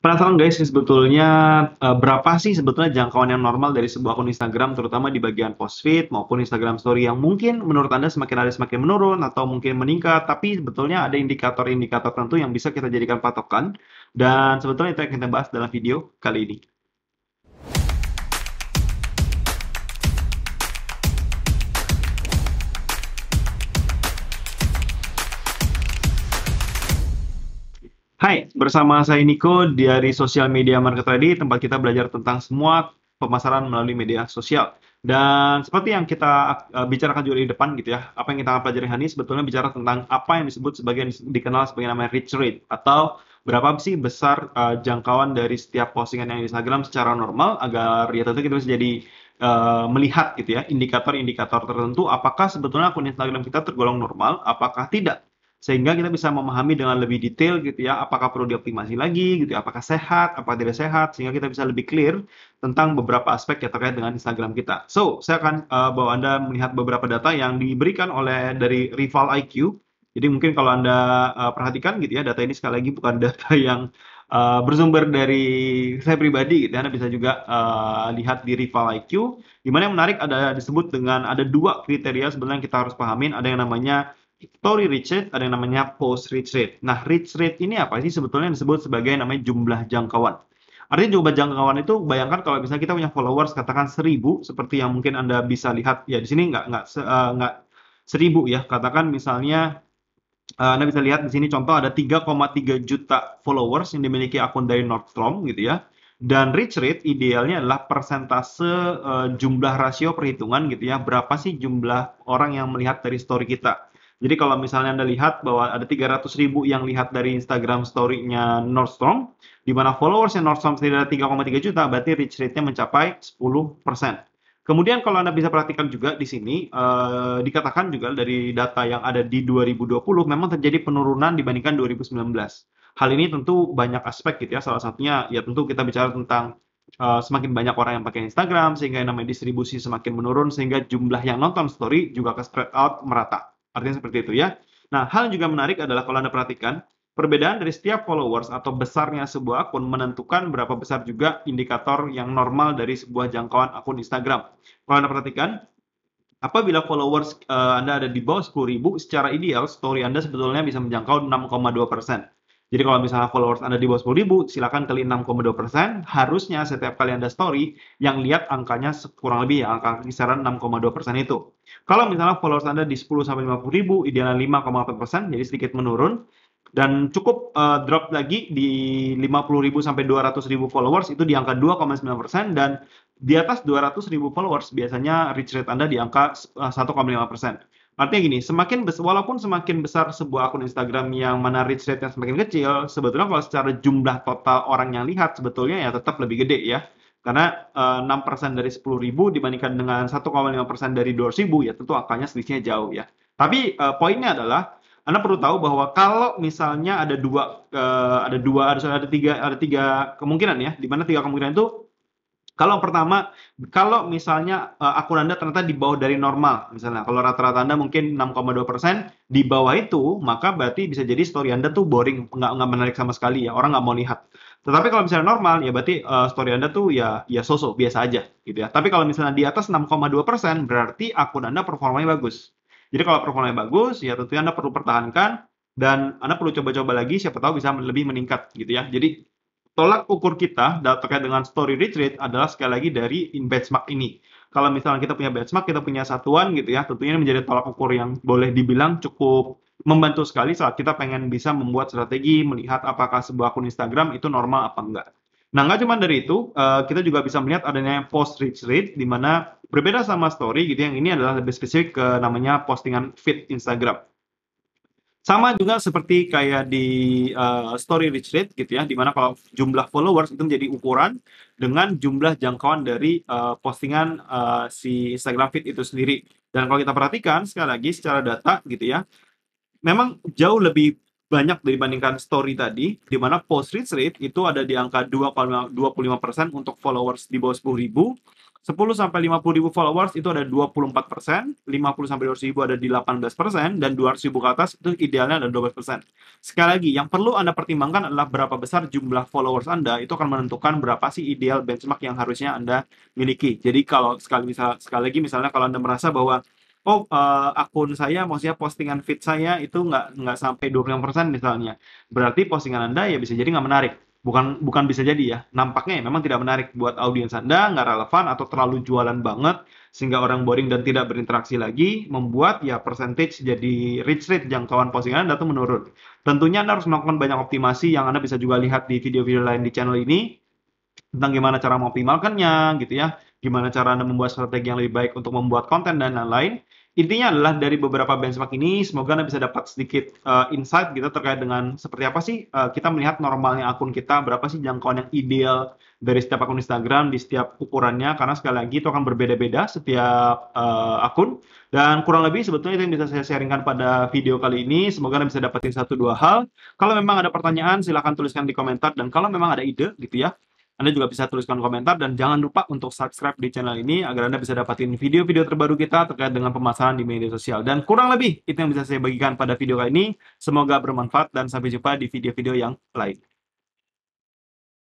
Penasaran guys, sebetulnya uh, berapa sih sebetulnya jangkauan yang normal dari sebuah akun Instagram, terutama di bagian post feed maupun Instagram Story yang mungkin menurut anda semakin hari semakin menurun atau mungkin meningkat, tapi sebetulnya ada indikator-indikator tertentu yang bisa kita jadikan patokan dan sebetulnya itu yang kita bahas dalam video kali ini. Hai, bersama saya Niko dari Social Media Market Ready, tempat kita belajar tentang semua pemasaran melalui media sosial. Dan seperti yang kita eh, bicarakan juga di depan gitu ya, apa yang kita akan pelajari hari ini sebetulnya bicara tentang apa yang disebut sebagai dikenal sebagai nama reach rate atau berapa sih besar uh, jangkauan dari setiap postingan yang di Instagram secara normal agar ya tentu kita bisa jadi uh, melihat gitu ya indikator-indikator tertentu apakah sebetulnya akun Instagram kita tergolong normal apakah tidak sehingga kita bisa memahami dengan lebih detail gitu ya apakah perlu dioptimasi lagi gitu ya apakah sehat apa tidak sehat sehingga kita bisa lebih clear tentang beberapa aspek yang terkait dengan Instagram kita. So saya akan uh, bawa anda melihat beberapa data yang diberikan oleh dari Rival IQ. Jadi mungkin kalau anda uh, perhatikan gitu ya data ini sekali lagi bukan data yang uh, bersumber dari saya pribadi gitu. Ya. Anda bisa juga uh, lihat di Rival IQ. di mana yang menarik ada disebut dengan ada dua kriteria sebenarnya yang kita harus pahamin. Ada yang namanya Victory reach rate, ada yang namanya post reach rate. Nah, reach rate ini apa sih sebetulnya disebut sebagai namanya jumlah jangkauan. Artinya jumlah jangkauan itu bayangkan kalau misalnya kita punya followers katakan seribu seperti yang mungkin Anda bisa lihat ya di sini nggak nggak uh, nggak 1000 ya, katakan misalnya uh, Anda bisa lihat di sini contoh ada 3,3 juta followers yang dimiliki akun dari Nordstrom gitu ya. Dan reach rate idealnya adalah persentase uh, jumlah rasio perhitungan gitu ya, berapa sih jumlah orang yang melihat dari story kita. Jadi kalau misalnya Anda lihat bahwa ada 300 ribu yang lihat dari Instagram story-nya Nordstrom, di mana followersnya Nordstrom sendiri ada 3,3 juta, berarti reach rate-nya mencapai 10%. Kemudian kalau Anda bisa perhatikan juga di sini, eh, dikatakan juga dari data yang ada di 2020, memang terjadi penurunan dibandingkan 2019. Hal ini tentu banyak aspek gitu ya, salah satunya ya tentu kita bicara tentang Uh, semakin banyak orang yang pakai Instagram sehingga yang namanya distribusi semakin menurun sehingga jumlah yang nonton story juga ke spread out merata. Artinya seperti itu ya. Nah, hal yang juga menarik adalah kalau Anda perhatikan, perbedaan dari setiap followers atau besarnya sebuah akun menentukan berapa besar juga indikator yang normal dari sebuah jangkauan akun Instagram. Kalau Anda perhatikan, apabila followers uh, Anda ada di bawah 10.000, secara ideal story Anda sebetulnya bisa menjangkau 6,2%. persen. Jadi kalau misalnya followers Anda di bawah 10 ribu, silakan kali 6,2 persen. Harusnya setiap kali Anda story, yang lihat angkanya kurang lebih ya, angka kisaran 6,2 persen itu. Kalau misalnya followers Anda di 10 sampai 50 ribu, idealnya 5,4 persen, jadi sedikit menurun. Dan cukup uh, drop lagi di 50 ribu sampai 200 ribu followers, itu di angka 2,9 persen. Dan di atas 200 ribu followers, biasanya reach rate Anda di angka 1,5 eh, persen. Artinya gini, semakin bes walaupun semakin besar sebuah akun Instagram yang mana reach rate yang semakin kecil, sebetulnya kalau secara jumlah total orang yang lihat sebetulnya ya tetap lebih gede ya. Karena eh, enam 6% dari 10.000 dibandingkan dengan 1,5% dari 200.000 ya tentu angkanya selisihnya jauh ya. Tapi e, poinnya adalah Anda perlu tahu bahwa kalau misalnya ada dua e, ada dua ada ada tiga ada tiga kemungkinan ya, di mana tiga kemungkinan itu kalau pertama, kalau misalnya uh, akun Anda ternyata di bawah dari normal, misalnya kalau rata-rata Anda mungkin 6,2 persen di bawah itu, maka berarti bisa jadi story Anda tuh boring, nggak nggak menarik sama sekali ya, orang nggak mau lihat. Tetapi kalau misalnya normal, ya berarti uh, story Anda tuh ya ya sosok biasa aja gitu ya. Tapi kalau misalnya di atas 6,2 persen, berarti akun Anda performanya bagus. Jadi kalau performanya bagus, ya tentunya Anda perlu pertahankan dan Anda perlu coba-coba lagi, siapa tahu bisa lebih meningkat gitu ya. Jadi Tolak ukur kita terkait dengan story retreat adalah sekali lagi dari in benchmark ini. Kalau misalnya kita punya benchmark, kita punya satuan gitu ya, tentunya ini menjadi tolak ukur yang boleh dibilang cukup membantu sekali saat kita pengen bisa membuat strategi, melihat apakah sebuah akun Instagram itu normal apa enggak. Nah, nggak cuma dari itu, eh, kita juga bisa melihat adanya post reach rate, di mana berbeda sama story gitu, ya, yang ini adalah lebih spesifik ke namanya postingan feed Instagram. Sama juga seperti kayak di uh, story reach rate gitu ya, dimana kalau jumlah followers itu menjadi ukuran dengan jumlah jangkauan dari uh, postingan uh, si Instagram feed itu sendiri. Dan kalau kita perhatikan sekali lagi secara data gitu ya, memang jauh lebih banyak dibandingkan story tadi, di mana post reach rate itu ada di angka 2,25% untuk followers di bawah sepuluh ribu, 10 sampai 50 ribu followers itu ada 24 persen, 50 sampai 200 ribu ada di 18 persen, dan 200 ribu ke atas itu idealnya ada 12 persen. Sekali lagi, yang perlu Anda pertimbangkan adalah berapa besar jumlah followers Anda, itu akan menentukan berapa sih ideal benchmark yang harusnya Anda miliki. Jadi kalau sekali, misal, sekali lagi misalnya kalau Anda merasa bahwa oh uh, akun saya maksudnya postingan feed saya itu nggak nggak sampai 25% misalnya berarti postingan anda ya bisa jadi nggak menarik bukan bukan bisa jadi ya nampaknya ya memang tidak menarik buat audiens anda nggak relevan atau terlalu jualan banget sehingga orang boring dan tidak berinteraksi lagi membuat ya percentage jadi reach rate jangkauan postingan anda itu menurun tentunya anda harus melakukan banyak optimasi yang anda bisa juga lihat di video-video lain di channel ini tentang gimana cara mengoptimalkannya gitu ya gimana cara anda membuat strategi yang lebih baik untuk membuat konten dan lain-lain intinya adalah dari beberapa benchmark ini semoga anda bisa dapat sedikit uh, insight gitu terkait dengan seperti apa sih uh, kita melihat normalnya akun kita berapa sih jangkauan yang ideal dari setiap akun Instagram di setiap ukurannya karena sekali lagi itu akan berbeda-beda setiap uh, akun dan kurang lebih sebetulnya itu yang bisa saya sharingkan pada video kali ini semoga anda bisa dapetin satu dua hal kalau memang ada pertanyaan silahkan tuliskan di komentar dan kalau memang ada ide gitu ya anda juga bisa tuliskan komentar dan jangan lupa untuk subscribe di channel ini agar Anda bisa dapatin video-video terbaru kita terkait dengan pemasaran di media sosial. Dan kurang lebih itu yang bisa saya bagikan pada video kali ini. Semoga bermanfaat dan sampai jumpa di video-video yang lain.